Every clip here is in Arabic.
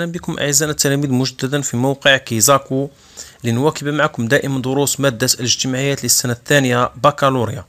اهلا بكم اعزائنا التلاميذ مجددا في موقع كيزاكو لنواكب معكم دائما دروس ماده الاجتماعيات للسنه الثانيه بكالوريا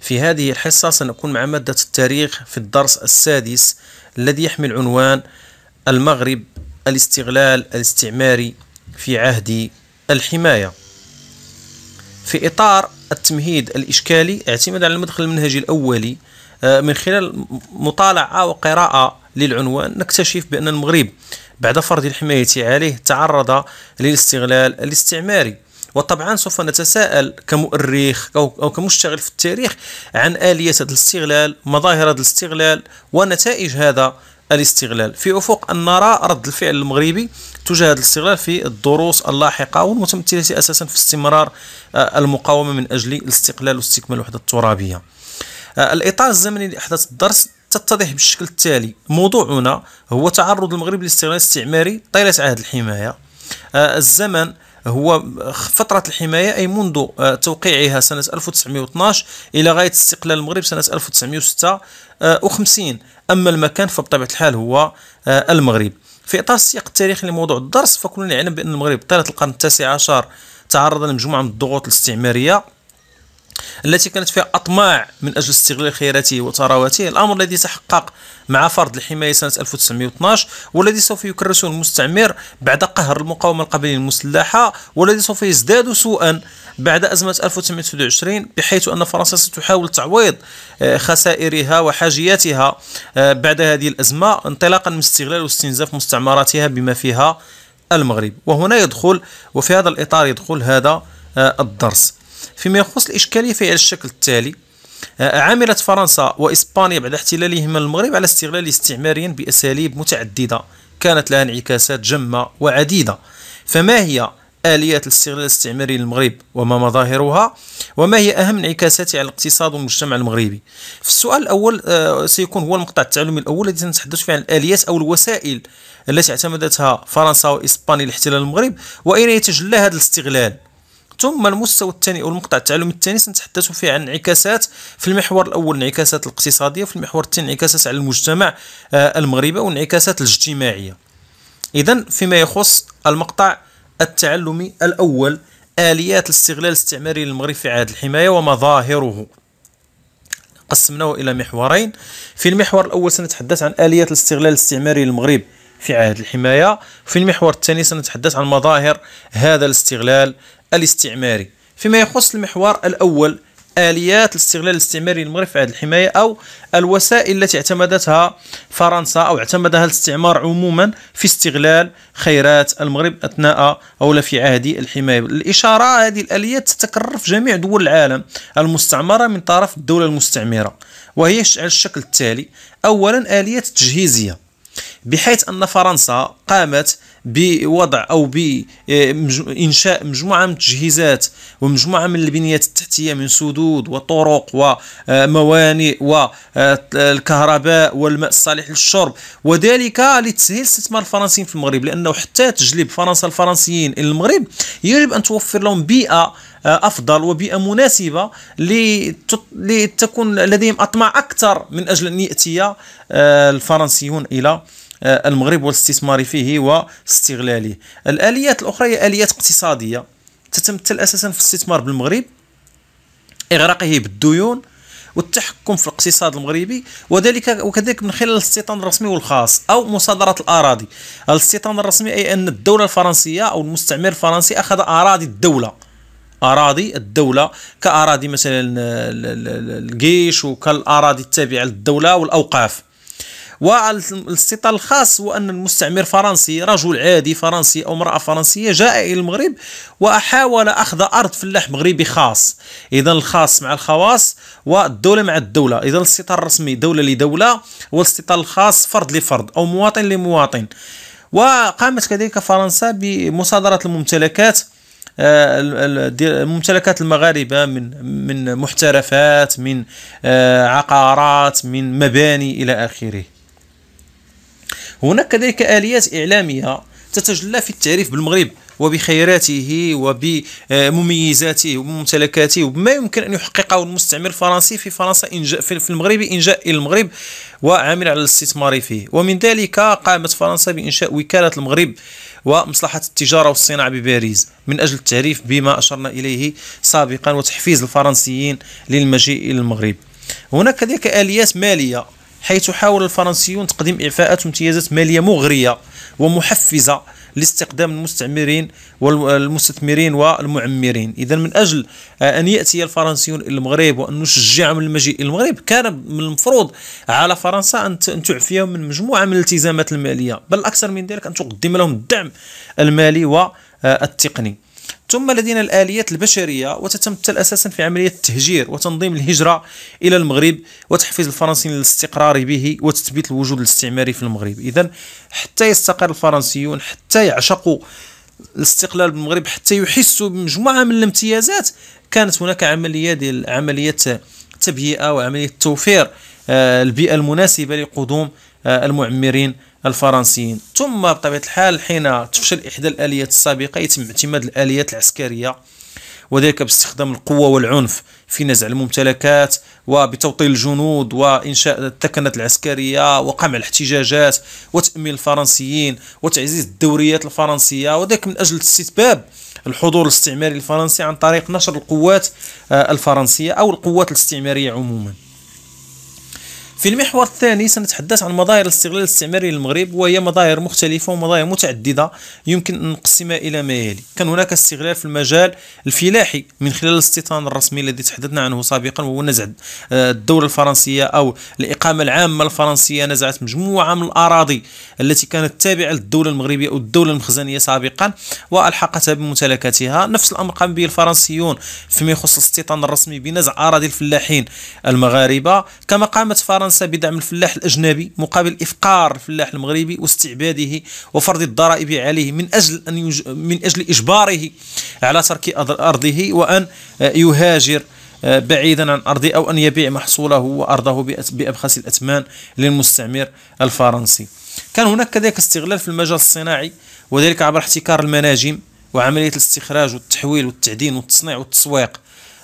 في هذه الحصه سنكون مع ماده التاريخ في الدرس السادس الذي يحمل عنوان المغرب الاستغلال الاستعماري في عهد الحمايه في اطار التمهيد الاشكالي اعتمد على المدخل المنهجي الاولي آه، من خلال مطالعه وقراءه للعنوان نكتشف بان المغرب بعد فرض الحماية عليه تعرض للاستغلال الاستعماري وطبعا سوف نتساءل كمؤرخ أو كمشتغل في التاريخ عن آلية هذا الاستغلال مظاهر هذا الاستغلال ونتائج هذا الاستغلال في أفق أن نرى رد الفعل المغربي تجاه هذا الاستغلال في الدروس اللاحقة والمتمثلة أساسا في استمرار آه، المقاومة من أجل الاستقلال واستكمال الوحدة الترابية آه، الإطار الزمني لأحداث الدرس تتضح بالشكل التالي موضوعنا هو تعرض المغرب للاستغلال الاستعماري طيلة عهد الحماية آه، الزمن هو فترة الحماية أي منذ آه، توقيعها سنة 1912 إلى غاية استقلال المغرب سنة 1956 آه، أما المكان فبطبيعة الحال هو المغرب في إطار السياق التاريخي لموضوع الدرس فكلنا نعلم بأن المغرب طيلة القرن التاسع عشر تعرض لمجموعة من الضغوط الاستعمارية التي كانت فيها أطماع من أجل استغلال خيراته وثرواته الأمر الذي تحقق مع فرض الحماية سنة 1912 والذي سوف يكرسه المستعمر بعد قهر المقاومة القبلية المسلحة والذي سوف يزداد سوءا بعد أزمة 1929 بحيث أن فرنسا ستحاول تعويض آه، خسائرها وحاجياتها آه، بعد هذه الأزمة انطلاقا من استغلال واستنزاف مستعمراتها بما فيها المغرب وهنا يدخل وفي هذا الإطار يدخل هذا آه، الدرس فيما يخص الإشكالية فهي على الشكل التالي آه، عملت فرنسا وإسبانيا بعد احتلالهما المغرب على استغلال استعماريا بأساليب متعددة كانت لها انعكاسات جمة وعديدة فما هي آليات الاستغلال الاستعماري للمغرب وما مظاهرها وما هي أهم انعكاساتها على الاقتصاد والمجتمع المغربي في السؤال الأول آه، سيكون هو المقطع التعلمي الأول الذي سنتحدث فيه عن الآليات أو الوسائل التي اعتمدتها فرنسا وإسبانيا لاحتلال المغرب وأين يتجلى هذا الاستغلال ثم المستوى الثاني او المقطع التعلمي الثاني سنتحدث فيه عن انعكاسات في المحور الاول انعكاسات الاقتصاديه وفي المحور الثاني انعكاسات على المجتمع آه، المغربي وانعكاسات الاجتماعيه اذا فيما يخص المقطع التعلمي الاول اليات الاستغلال الاستعماري للمغرب في عهد الحمايه ومظاهره قسمناه الى محورين في المحور الاول سنتحدث عن اليات الاستغلال الاستعماري للمغرب في عهد الحماية في المحور الثاني سنتحدث عن مظاهر هذا الاستغلال الاستعماري فيما يخص المحور الأول آليات الاستغلال الاستعماري للمغرب في عهد الحماية أو الوسائل التي اعتمدتها فرنسا أو اعتمدها الاستعمار عموما في استغلال خيرات المغرب أثناء أو في عهد الحماية الإشارة هذه الآليات تتكرر في جميع دول العالم المستعمرة من طرف الدولة المستعمرة وهي على الشكل التالي أولا آليات تجهيزية بحيث أن فرنسا قامت بوضع أو بإنشاء آه، مجموعة من التجهيزات ومجموعة من البنيات التحتية من سدود وطرق وموانئ والكهرباء والماء الصالح للشرب وذلك لتسهيل استثمار الفرنسيين في المغرب لأنه حتى تجلب فرنسا الفرنسيين إلى المغرب يجب أن توفر لهم بيئة آه، افضل وبيئه مناسبه لتكون لديهم اطماع اكثر من اجل ان ياتي آه، الفرنسيون الى آه، المغرب والاستثمار فيه واستغلاله الآليات الأخرى هي آليات اقتصادية تتمثل أساسا في الاستثمار بالمغرب إغراقه بالديون والتحكم في الاقتصاد المغربي وذلك وكذلك من خلال الاستيطان الرسمي والخاص او مصادره الاراضي الاستيطان الرسمي اي ان الدوله الفرنسيه او المستعمر الفرنسي اخذ اراضي الدوله اراضي الدوله كاراضي مثلا الجيش وكالاراضي التابعه للدوله والاوقاف والاستيطان الخاص هو أن المستعمر فرنسي رجل عادي فرنسي أو امرأة فرنسية جاء إلى المغرب وحاول أخذ أرض فلاح مغربي خاص إذا الخاص مع الخواص والدولة مع الدولة إذا الاستيطان الرسمي دولة لدولة والاستيطان الخاص فرد لفرد أو مواطن لمواطن وقامت كذلك فرنسا بمصادرة الممتلكات آه، ممتلكات المغاربه من من محترفات من آه، عقارات من مباني الى اخره هناك كذلك آليات إعلامية تتجلى في التعريف بالمغرب وبخيراته وبمميزاته وممتلكاته وبما يمكن ان يحققه المستعمر الفرنسي في فرنسا في المغرب جاء الى المغرب وعامل على الاستثمار فيه ومن ذلك قامت فرنسا بانشاء وكاله المغرب ومصلحه التجاره والصناعه بباريس من اجل التعريف بما اشرنا اليه سابقا وتحفيز الفرنسيين للمجيء الى المغرب هناك كذلك اليات ماليه حيث حاول الفرنسيون تقديم إعفاءات وامتيازات مالية مغرية ومحفزة لاستقدام المستعمرين والمستثمرين والمعمرين إذا من أجل آه، أن يأتي الفرنسيون إلى المغرب وأن نشجعهم للمجيء إلى المغرب كان من المفروض على فرنسا أن تعفيهم من مجموعة من الالتزامات المالية بل أكثر من ذلك أن تقدم لهم الدعم المالي والتقني ثم لدينا الآليات البشرية وتتمثل أساسا في عملية التهجير وتنظيم الهجرة إلى المغرب وتحفيز الفرنسيين للاستقرار به وتثبيت الوجود الاستعماري في المغرب إذا حتى يستقر الفرنسيون حتى يعشقوا الاستقلال بالمغرب حتى يحسوا بمجموعة من الامتيازات كانت هناك عملية ديال عملية تبيئة وعملية توفير آه، البيئة المناسبة لقدوم آه، المعمرين الفرنسيين ثم بطبيعه الحال حين تفشل احدى الاليات السابقه يتم اعتماد الاليات العسكريه وذلك باستخدام القوه والعنف في نزع الممتلكات وبتوطيل الجنود وانشاء التكنات العسكريه وقمع الاحتجاجات وتامين الفرنسيين وتعزيز الدوريات الفرنسيه وذلك من اجل استتباب الحضور الاستعماري الفرنسي عن طريق نشر القوات آه، الفرنسيه او القوات الاستعماريه عموما في المحور الثاني سنتحدث عن مظاهر الاستغلال الاستعماري للمغرب وهي مظاهر مختلفة ومظاهر متعددة يمكن أن نقسمها إلى ما يلي كان هناك استغلال في المجال الفلاحي من خلال الاستيطان الرسمي الذي تحدثنا عنه سابقا وهو نزع الدولة الفرنسية أو الإقامة العامة الفرنسية نزعت مجموعة من الأراضي التي كانت تابعة للدولة المغربية أو الدولة المخزنية سابقا وألحقتها بممتلكاتها نفس الأمر قام به الفرنسيون فيما يخص الاستيطان الرسمي بنزع أراضي الفلاحين المغاربة كما قامت فرنسا فرنسا بدعم الفلاح الأجنبي مقابل إفقار الفلاح المغربي واستعباده وفرض الضرائب عليه من أجل أن يج... من أجل إجباره على ترك أرضه وأن يهاجر آه، بعيدا عن أرضه أو أن يبيع محصوله وأرضه بأبخس الأثمان للمستعمر الفرنسي كان هناك كذلك استغلال في المجال الصناعي وذلك عبر احتكار المناجم وعملية الاستخراج والتحويل والتعدين والتصنيع والتسويق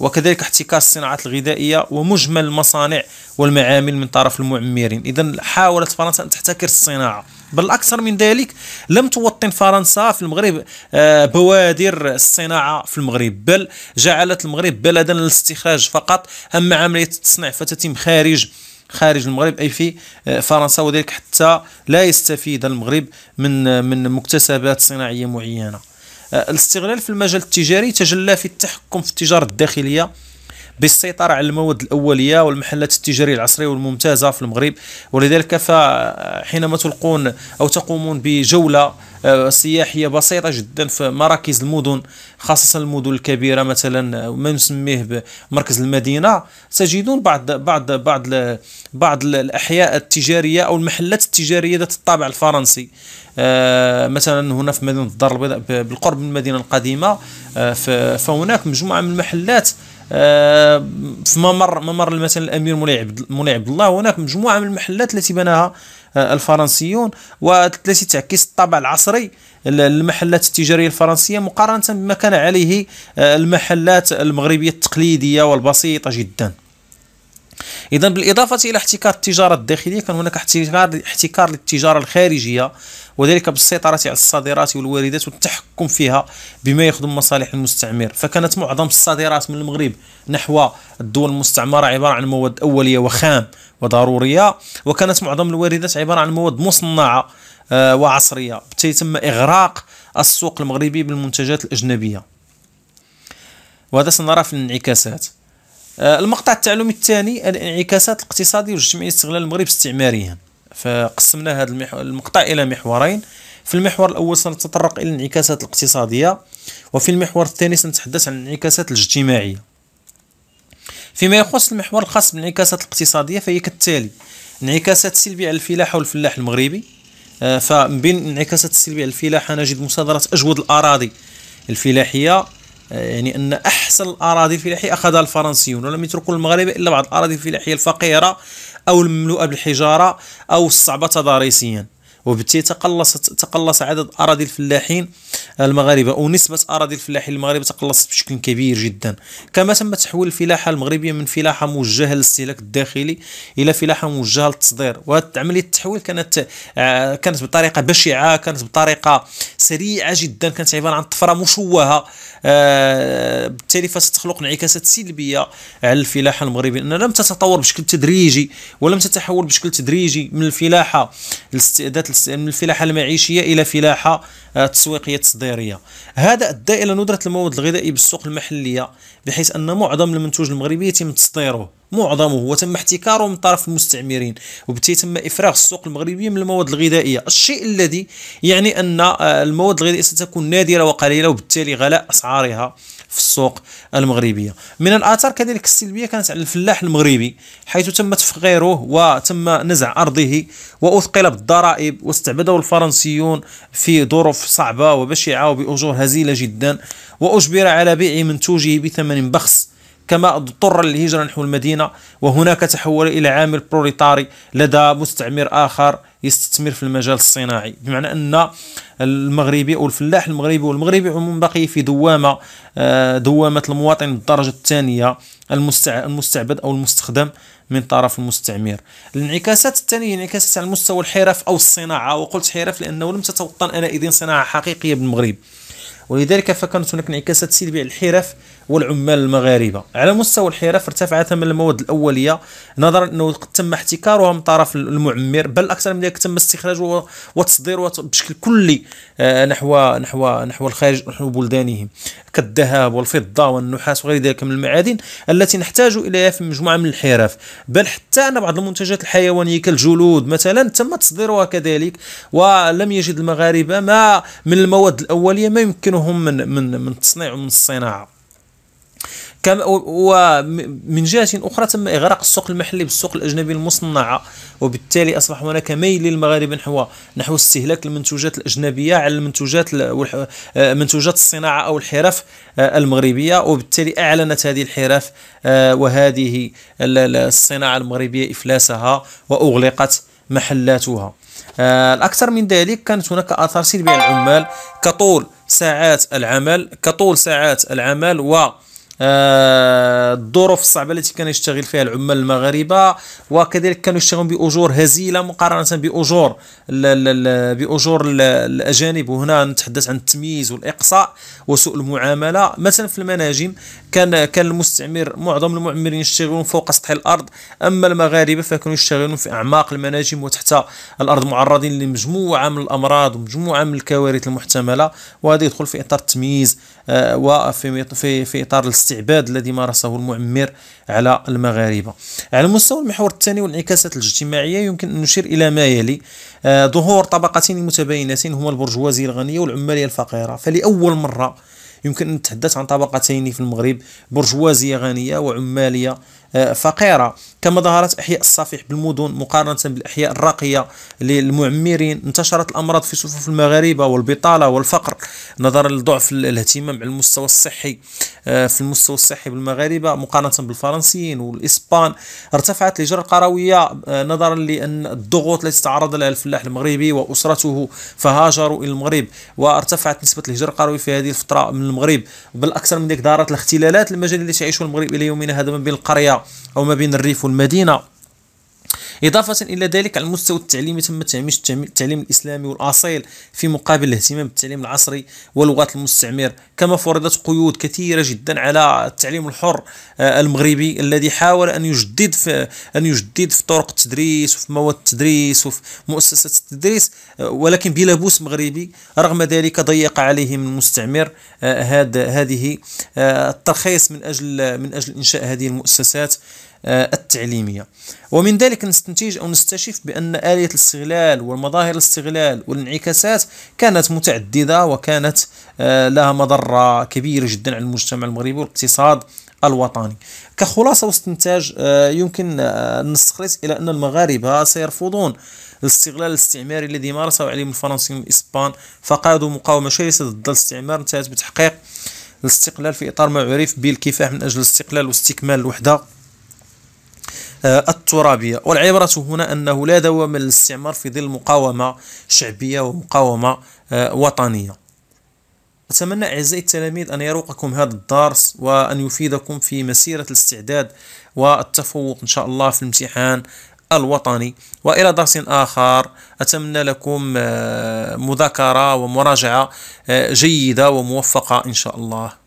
وكذلك احتكار الصناعات الغذائية ومجمل المصانع والمعامل من طرف المعمرين إذا حاولت فرنسا أن تحتكر الصناعة بل أكثر من ذلك لم توطن فرنسا في المغرب آه، بوادر الصناعة في المغرب بل جعلت المغرب بلدا للاستخراج فقط أما عملية التصنيع فتتم خارج خارج المغرب اي في آه، فرنسا وذلك حتى لا يستفيد المغرب من آه، من مكتسبات صناعيه معينه آه، الاستغلال في المجال التجاري تجلى في التحكم في التجاره الداخليه بالسيطرة على المواد الأولية والمحلات التجارية العصرية والممتازة في المغرب ولذلك فحينما تلقون أو تقومون بجولة آه، سياحيه بسيطه جدا في مراكز المدن خاصه المدن الكبيره مثلا ما نسميه بمركز المدينه تجدون بعض بعض بعض بعض الاحياء التجاريه او المحلات التجاريه ذات الطابع الفرنسي آه، مثلا هنا في مدينه الدار البيضاء بالقرب من المدينه القديمه آه، فهناك مجموعه من المحلات آه، في ممر ممر مثلا الامير مولاي عبد مولاي عبد الله هناك مجموعه من المحلات التي بناها آه، الفرنسيون والتي تعكس الطابع العصري للمحلات التجاريه الفرنسيه مقارنه بما كان عليه آه، المحلات المغربيه التقليديه والبسيطه جدا اذا بالاضافه الى احتكار التجاره الداخليه كان هناك احتكار احتكار للتجاره الخارجيه وذلك بالسيطره على الصادرات والواردات والتحكم فيها بما يخدم مصالح المستعمر فكانت معظم الصادرات من المغرب نحو الدول المستعمره عباره عن مواد اوليه وخام وضروريه وكانت معظم الواردات عباره عن مواد مصنعه آه، وعصريه بالتالي تم اغراق السوق المغربي بالمنتجات الاجنبيه وهذا سنرى في الانعكاسات آه، المقطع التعلمي الثاني الانعكاسات الاقتصادية والاجتماعية استغلال المغرب استعماريا فقسمنا هذا المقطع إلى محورين في المحور الأول سنتطرق إلى الانعكاسات الاقتصادية وفي المحور الثاني سنتحدث عن الانعكاسات الاجتماعية فيما يخص المحور الخاص بالانعكاسات الاقتصادية فهي كالتالي انعكاسات سلبية على الفلاحة والفلاح المغربي آه، فمن بين الانعكاسات السلبية على الفلاحة نجد مصادرة أجود الأراضي الفلاحية آه، يعني ان احسن الاراضي الفلاحيه اخذها الفرنسيون ولم يتركوا المغاربه الا بعض الاراضي الفلاحيه الفقيره او المملوءه بالحجاره او الصعبه تضاريسيا وبالتالي تقلصت تقلص عدد اراضي الفلاحين المغاربه ونسبه اراضي الفلاحين المغاربه تقلصت بشكل كبير جدا كما تم تحويل الفلاحه المغربيه من فلاحه موجهه للاستهلاك الداخلي الى فلاحه موجهه للتصدير وهذه عمليه التحويل كانت آه، كانت بطريقه بشعه كانت بطريقه سريعه جدا كانت عباره عن طفره مشوهه آه، بالتالي فستخلق انعكاسات سلبيه على الفلاحه المغربيه انها لم تتطور بشكل تدريجي ولم تتحول بشكل تدريجي من الفلاحه للاستعداد من الفلاحه المعيشيه الى فلاحه آه، تسويقيه تصديريه هذا ادى الى ندره المواد الغذائيه بالسوق المحليه بحيث ان معظم المنتوج المغربي يتم تصديره معظمه وتم احتكاره من طرف المستعمرين وبالتالي تم افراغ السوق المغربي من المواد الغذائيه الشيء الذي يعني ان آه، المواد الغذائيه ستكون نادره وقليله وبالتالي غلاء اسعارها في السوق المغربيه من الاثار كذلك السلبيه كانت على الفلاح المغربي حيث تم تفغيره وتم نزع ارضه واثقل بالضرائب واستعبده الفرنسيون في ظروف صعبه وبشعه وباجور هزيله جدا واجبر على بيع منتوجه بثمن بخس كما اضطر للهجرة نحو المدينة وهناك تحول إلى عامل بروليتاري لدى مستعمر آخر يستثمر في المجال الصناعي بمعنى ان المغربي او الفلاح المغربي والمغربي عموما باقي في دوامه آه، دوامه المواطن بالدرجه الثانيه المستعبد او المستخدم من طرف المستعمر الانعكاسات الثانيه انعكاسات على مستوى الحرف او الصناعه وقلت حرف لانه لم تتوطن انئذ صناعه حقيقيه بالمغرب ولذلك فكانت هناك انعكاسات سلبيه على الحرف والعمال المغاربه على مستوى الحرف ارتفع ثمن المواد الاوليه نظرا انه قد تم احتكارها من طرف المعمر بل اكثر من ذلك تم استخراجها وتصديرها بشكل كلي آه، نحو نحو نحو الخارج نحو بلدانهم كالذهب والفضه والنحاس وغير ذلك من المعادن التي نحتاج اليها في مجموعه من الحرف بل حتى ان بعض المنتجات الحيوانيه كالجلود مثلا تم تصديرها كذلك ولم يجد المغاربه ما من المواد الاوليه ما يمكنهم من من من التصنيع ومن الصناعه كما ومن جهه اخرى تم اغراق السوق المحلي بالسوق الاجنبي المصنعه وبالتالي اصبح هناك ميل للمغاربه نحو نحو استهلاك المنتوجات الاجنبيه على المنتوجات آه، منتوجات الصناعه او الحرف آه، المغربيه وبالتالي اعلنت هذه الحرف آه، وهذه الصناعه المغربيه افلاسها واغلقت محلاتها الاكثر من ذلك كانت هناك اثار سلبيه على العمال كطول ساعات العمل كطول ساعات العمل و آه، الظروف الصعبه التي كان يشتغل فيها العمال المغاربه وكذلك كانوا يشتغلون باجور هزيله مقارنه باجور ال ال باجور ال الاجانب وهنا نتحدث عن التمييز والاقصاء وسوء المعامله مثلا في المناجم كان كان المستعمر معظم المعمرين يشتغلون فوق سطح الارض اما المغاربه فكانوا يشتغلون في اعماق المناجم وتحت الارض معرضين لمجموعه من الامراض ومجموعه من الكوارث المحتمله وهذا يدخل في اطار التمييز آه، وفي في في اطار الاستعمال الاستعباد الذي مارسه المعمر على المغاربه على مستوى المحور الثاني والانعكاسات الاجتماعيه يمكن ان نشير الى ما يلي آه، ظهور طبقتين متباينتين هما البرجوازيه الغنيه والعماليه الفقيره فلاول مره يمكن ان نتحدث عن طبقتين في المغرب برجوازيه غنيه وعماليه آه، فقيره كما ظهرت أحياء الصفيح بالمدن مقارنة بالأحياء الراقية للمعمرين انتشرت الأمراض في صفوف المغاربة والبطالة والفقر نظرا لضعف الاهتمام على المستوى الصحي آه، في المستوى الصحي بالمغاربة مقارنة بالفرنسيين والإسبان ارتفعت الهجرة القروية آه، نظرا لأن الضغوط التي تعرض لها الفلاح المغربي وأسرته فهاجروا إلى المغرب وارتفعت نسبة الهجرة القروية في هذه الفترة من المغرب بل أكثر من ذلك دارت الاختلالات المجالية التي يعيشها المغرب إلى يومنا هذا ما بين القرية أو ما بين الريف المدينه إضافة إلى ذلك على المستوى التعليمي تم تعميش التعليم الإسلامي والأصيل في مقابل الاهتمام بالتعليم العصري ولغات المستعمر كما فرضت قيود كثيرة جدا على التعليم الحر آه، المغربي الذي حاول أن يجدد في أن يجدد في طرق التدريس وفي مواد التدريس وفي مؤسسات التدريس آه، ولكن بلا بوس مغربي رغم ذلك ضيق عليه من المستعمر آه، هذا هذه الترخيص من أجل من أجل إنشاء هذه المؤسسات آه، التعليمية ومن ذلك نستنتج أو نستشف بأن آلية الاستغلال والمظاهر الاستغلال والانعكاسات كانت متعددة وكانت آه، لها مضرة كبيرة جدا على المجتمع المغربي والاقتصاد الوطني كخلاصة واستنتاج آه، يمكن نستخلص إلى أن المغاربة سيرفضون الاستغلال الاستعماري الذي مارسه عليهم الفرنسيين والإسبان فقادوا مقاومة شرسة ضد الاستعمار انتهت بتحقيق الاستقلال في إطار ما عرف بالكفاح من أجل الاستقلال واستكمال الوحدة آه، الترابية والعبرة هنا أنه لا دوام للاستعمار في ظل مقاومة شعبية ومقاومة آه، وطنية أتمنى أعزائي التلاميذ أن يروقكم هذا الدرس وأن يفيدكم في مسيرة الاستعداد والتفوق إن شاء الله في الامتحان الوطني والى درس اخر اتمنى لكم آه، مذاكره ومراجعه جيده وموفقه ان شاء الله